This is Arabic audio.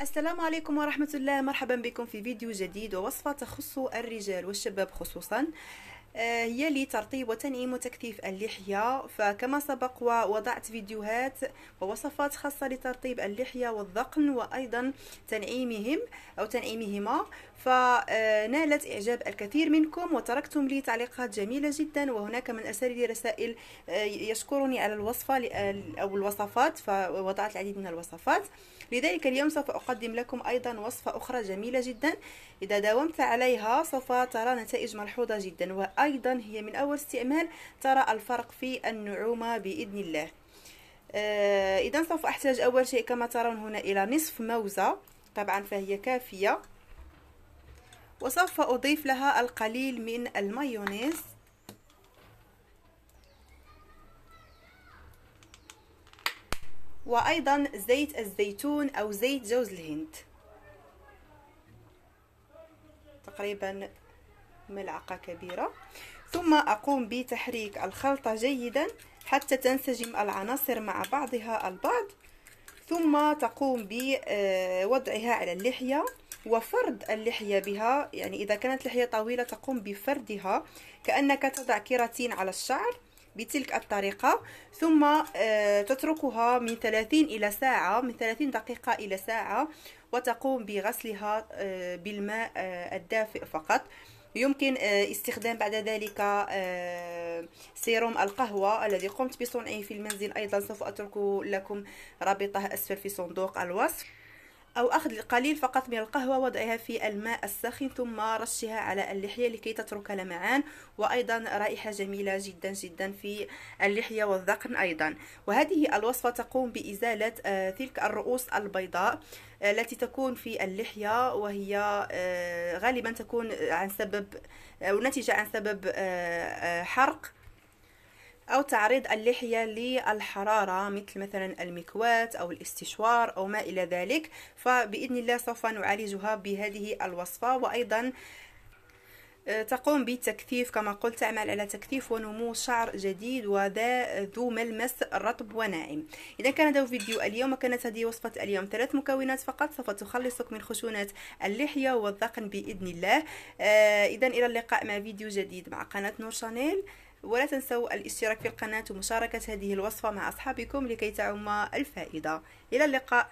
السلام عليكم ورحمة الله مرحبا بكم في فيديو جديد ووصفة تخص الرجال والشباب خصوصا هي آه، لترطيب وتنعيم وتكثيف اللحية فكما سبق ووضعت فيديوهات ووصفات خاصة لترطيب اللحية والذقن وأيضا تنعيمهم أو تنعيمهما فنالت إعجاب الكثير منكم وتركتم لي تعليقات جميلة جدا وهناك من أرسل لي رسائل آه، يشكرني على الوصفة أو الوصفات فوضعت العديد من الوصفات لذلك اليوم سوف أقدم لكم أيضا وصفة أخرى جميلة جدا إذا داومت عليها سوف ترى نتائج ملحوظة جدا وأيضا أيضا هي من أول استعمال ترى الفرق في النعومة بإذن الله آه إذا سوف أحتاج أول شيء كما ترون هنا إلى نصف موزة طبعا فهي كافية وسوف أضيف لها القليل من المايونيز وأيضا زيت الزيتون أو زيت جوز الهند تقريبا ملعقة كبيرة ثم أقوم بتحريك الخلطة جيدا حتى تنسجم العناصر مع بعضها البعض ثم تقوم بوضعها على اللحية وفرد اللحية بها يعني إذا كانت لحية طويلة تقوم بفردها كأنك تضع كيراتين على الشعر بتلك الطريقة ثم آه، تتركها من 30 إلى ساعة من 30 دقيقة إلى ساعة وتقوم بغسلها آه، بالماء آه، الدافئ فقط يمكن آه، استخدام بعد ذلك آه، سيروم القهوة الذي قمت بصنعه في المنزل أيضا سوف أترك لكم رابطه أسفل في صندوق الوصف أو أخذ القليل فقط من القهوة وضعها في الماء الساخن ثم رشها على اللحية لكي تترك لمعان وأيضا رائحة جميلة جدا جدا في اللحية والذقن أيضا وهذه الوصفة تقوم بإزالة آه، تلك الرؤوس البيضاء آه، التي تكون في اللحية وهي آه، غالبا تكون عن سبب أو نتيجة عن سبب حرق أو تعريض اللحية للحرارة مثل مثلا المكواة أو الاستشوار أو ما إلى ذلك فبإذن الله سوف نعالجها بهذه الوصفة وأيضا آه، تقوم بتكثيف كما قلت تعمل على تكثيف ونمو شعر جديد وذا ذو ملمس رطب وناعم اذا كان هذا فيديو اليوم وكانت هذه وصفه اليوم ثلاث مكونات فقط سوف تخلصك من خشونه اللحيه والذقن باذن الله آه، اذا الى اللقاء مع فيديو جديد مع قناه نور شانيل ولا تنسوا الاشتراك في القناة ومشاركة هذه الوصفة مع أصحابكم لكي تعم الفائدة إلى اللقاء